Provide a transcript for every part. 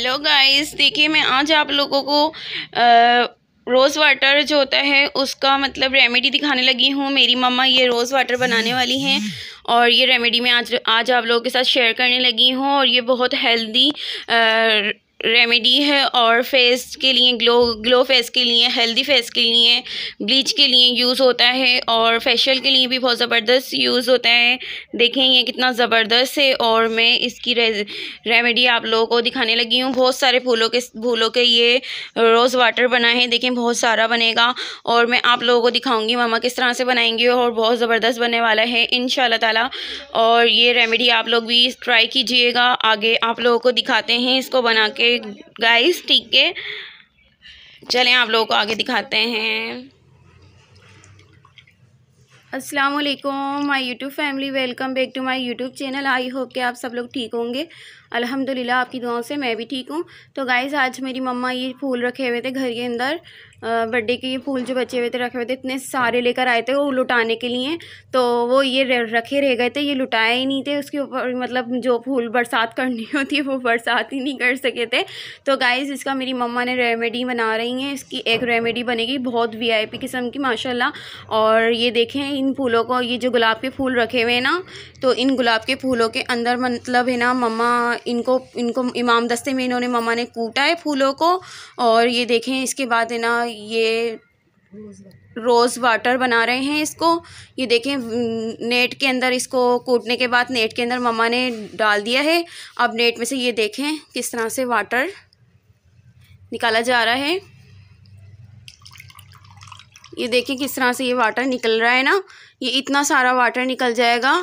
Hello guys देखिए मैं आज आप लोगों को रोज़ वाटर जो होता है उसका मतलब रेमेडी दिखाने लगी हूँ मेरी मम्मा ये रोज़ वाटर बनाने वाली हैं और ये रेमेडी मैं आज आज आप लोगों के साथ शेयर करने लगी हूँ और ये बहुत हेल्दी आ, रेमेडी है और फेस के लिए ग्लो ग्लो फेस के लिए हेल्दी फेस के लिए ब्लीच के लिए यूज़ होता है और फेशियल के लिए भी बहुत ज़बरदस्त यूज़ होता है देखें ये कितना ज़बरदस्त है और मैं इसकी रेमेडी आप लोगों को दिखाने लगी हूँ बहुत सारे फूलों के फूलों के ये रोज़ वाटर बना है देखें बहुत सारा बनेगा और मैं आप लोगों को दिखाऊँगी मामा किस तरह से बनाएंगे और बहुत ज़बरदस्त बनने वाला है इन ताला और ये रेमेडी आप लोग भी ट्राई कीजिएगा आगे आप लोगों को दिखाते हैं इसको बना के गाइस ठीक है चलें आप लोगों को आगे दिखाते हैं अस्सलाम वालेकुम my YouTube family welcome back to my YouTube channel I hope कि आप सब लोग ठीक होंगे अल्हम्दुलिल्लाह आपकी दुआओं से मैं भी ठीक हूँ तो गाइज़ आज मेरी मम्मा ये फूल रखे हुए थे घर के अंदर बर्थडे के ये फूल जो बचे हुए थे रखे हुए थे इतने सारे लेकर आए थे वो लुटाने के लिए तो वो ये रखे रह गए थे ये लुटाए ही नहीं थे उसके ऊपर मतलब जो फूल बरसात करनी होती है वो बरसात ही नहीं कर सके थे तो गाइज़ इसका मेरी मम्मा ने रेमेडी बना रही हैं इसकी एक रेमेडी बनेगी बहुत पी किस्म की माशा और ये देखें इन फूलों को ये जो गुलाब के फूल रखे हुए हैं ना तो इन गुलाब के फूलों के अंदर मतलब है ना मम्मा इनको इनको इमाम दस्ते में इन्होंने मामा ने कूटा है फूलों को और ये देखें इसके बाद है ना ये रोज़ वाटर बना रहे हैं इसको ये देखें नेट के अंदर इसको कूटने के बाद नेट के अंदर ममा ने डाल दिया है अब नेट में से ये देखें किस तरह से वाटर निकाला जा रहा है ये देखें किस तरह से ये वाटर निकल रहा है ना ये इतना सारा वाटर निकल जाएगा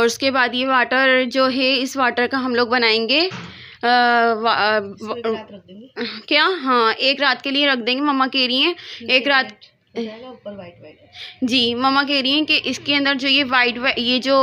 और उसके बाद ये वाटर जो है इस वाटर का हम लोग बनाएंगे आ, वा, क्या हाँ एक रात के लिए रख देंगे मम्मा कह रही हैं एक रात Eh. ऊपर वाइट जी ममा कह रही हैं कि इसके अंदर जो ये वाइट ये जो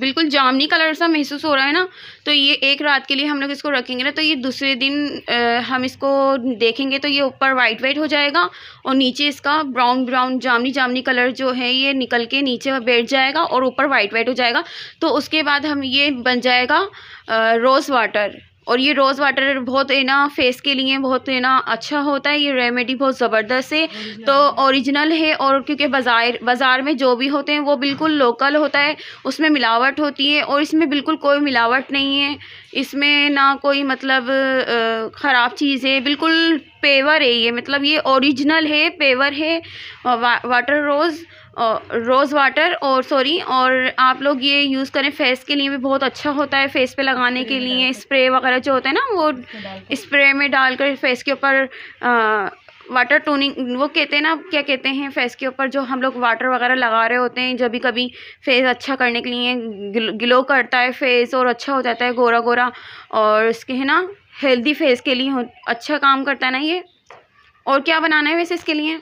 बिल्कुल जामनी कलर सा महसूस हो रहा है ना तो ये एक रात के लिए हम लोग इसको रखेंगे ना तो ये दूसरे दिन आ, हम इसको देखेंगे तो ये ऊपर वाइट वाइट हो जाएगा और नीचे इसका ब्राउन ब्राउन जामनी जामनी कलर जो है ये निकल के नीचे बैठ जाएगा और ऊपर वाइट वाइट हो जाएगा तो उसके बाद हम ये बन जाएगा रोज़ वाटर और ये रोज़ वाटर बहुत है ना फेस के लिए बहुत है ना अच्छा होता है ये रेमेडी बहुत ज़बरदस्त है तो ओरिजिनल है और क्योंकि बाज़ार बाज़ार में जो भी होते हैं वो बिल्कुल लोकल होता है उसमें मिलावट होती है और इसमें बिल्कुल कोई मिलावट नहीं है इसमें ना कोई मतलब ख़राब चीज़ है बिल्कुल पेवर है ये मतलब ये ओरिजिनल है पेवर है वा, वाटर रोज़ रोज़ वाटर और सॉरी और आप लोग ये यूज़ करें फेस के लिए भी बहुत अच्छा होता है फेस पे लगाने के लिए स्प्रे वगैरह जो होता है ना वो स्प्रे में डालकर फेस के ऊपर वाटर टोनिंग वो कहते हैं ना क्या कहते हैं फेस के ऊपर जो हम लोग वाटर वगैरह लगा रहे होते हैं जब भी कभी फेस अच्छा करने के लिए ग्लो करता है फेस और अच्छा हो जाता है गोरा गोरा और इसके है ना हेल्दी फेस के लिए अच्छा काम करता है ना ये और क्या बनाना है वैसे इसके लिए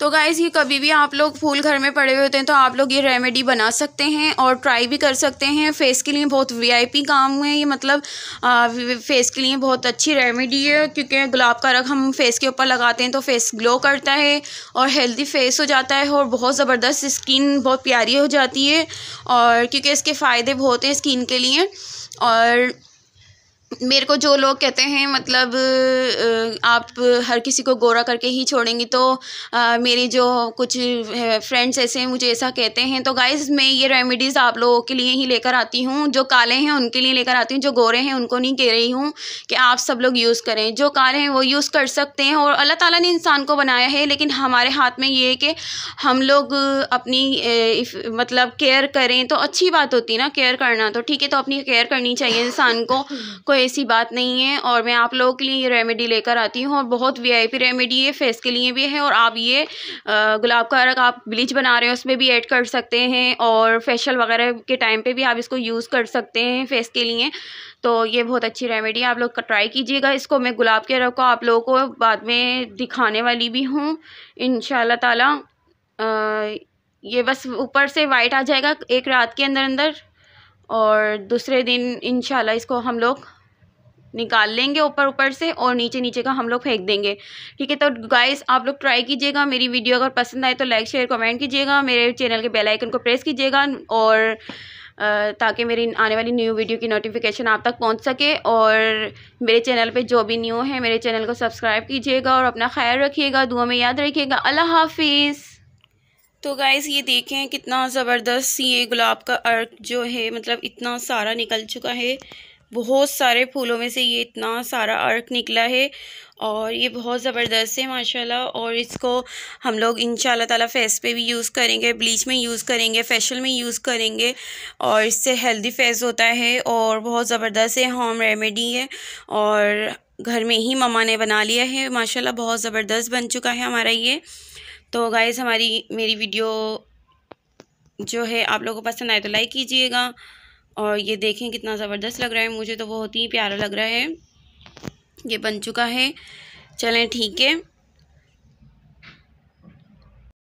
तो गाइज़ ये कभी भी आप लोग फूल घर में पड़े हुए होते हैं तो आप लोग ये रेमेडी बना सकते हैं और ट्राई भी कर सकते हैं फेस के लिए बहुत वीआईपी काम है ये मतलब आ, फेस के लिए बहुत अच्छी रेमेडी है क्योंकि गुलाब का रंग हम फेस के ऊपर लगाते हैं तो फेस ग्लो करता है और हेल्दी फेस हो जाता है और बहुत ज़बरदस्त स्किन बहुत प्यारी हो जाती है और क्योंकि इसके फ़ायदे बहुत हैं स्किन के लिए और मेरे को जो लोग कहते हैं मतलब आप हर किसी को गोरा करके ही छोड़ेंगी तो मेरी जो कुछ फ्रेंड्स ऐसे हैं मुझे ऐसा कहते हैं तो गाइस मैं ये रेमेडीज़ आप लोगों के लिए ही लेकर आती हूँ जो काले हैं उनके लिए लेकर आती हूँ जो गोरे हैं उनको नहीं कह रही हूँ कि आप सब लोग यूज़ करें जो काले हैं वो यूज़ कर सकते हैं और अल्लाह ताली ने इंसान को बनाया है लेकिन हमारे हाथ में ये है कि हम लोग अपनी मतलब केयर करें तो अच्छी बात होती है ना केयर करना तो ठीक है तो अपनी केयर करनी चाहिए इंसान को कोई ऐसी बात नहीं है और मैं आप लोगों के लिए ये रेमेडी लेकर आती हूँ और बहुत वीआईपी रेमेडी है फेस के लिए भी है और आप ये गुलाब का अर्क आप ब्लीच बना रहे हैं उसमें भी ऐड कर सकते हैं और फेशियल वगैरह के टाइम पर भी आप इसको यूज़ कर सकते हैं फेस के लिए तो ये बहुत अच्छी रेमेडी है आप लोग ट्राई कीजिएगा इसको मैं गुलाब के अरग को आप लोगों को बाद में दिखाने वाली भी हूँ इन ताला ये बस ऊपर से वाइट आ जाएगा एक रात के अंदर अंदर और दूसरे दिन इन इसको हम लोग निकाल लेंगे ऊपर ऊपर से और नीचे नीचे का हम लोग फेंक देंगे ठीक है तो गाइस आप लोग ट्राई कीजिएगा मेरी वीडियो अगर पसंद आए तो लाइक शेयर कमेंट कीजिएगा मेरे चैनल के बेल आइकन को प्रेस कीजिएगा और ताकि मेरी आने वाली न्यू वीडियो की नोटिफिकेशन आप तक पहुंच सके और मेरे चैनल पे जो भी न्यू है मेरे चैनल को सब्सक्राइब कीजिएगा और अपना ख्याल रखिएगा दुआ में याद रखिएगा अल्लाह हाफिज़ तो गाइज़ ये देखें कितना ज़बरदस्त ये गुलाब का अर्क जो है मतलब इतना सारा निकल चुका है बहुत सारे फूलों में से ये इतना सारा अर्क निकला है और ये बहुत ज़बरदस्त है माशाल्लाह और इसको हम लोग इन ताला फेस पे भी यूज़ करेंगे ब्लीच में यूज़ करेंगे फेशियल में यूज़ करेंगे और इससे हेल्दी फेस होता है और बहुत ज़बरदस्त है होम रेमेडी है और घर में ही ममा ने बना लिया है माशा बहुत ज़बरदस्त बन चुका है हमारा ये तो गाइज़ हमारी मेरी वीडियो जो है आप लोगों को पसंद आए तो लाइक कीजिएगा और ये देखें कितना ज़बरदस्त लग रहा है मुझे तो बहुत ही प्यारा लग रहा है ये बन चुका है चलें ठीक है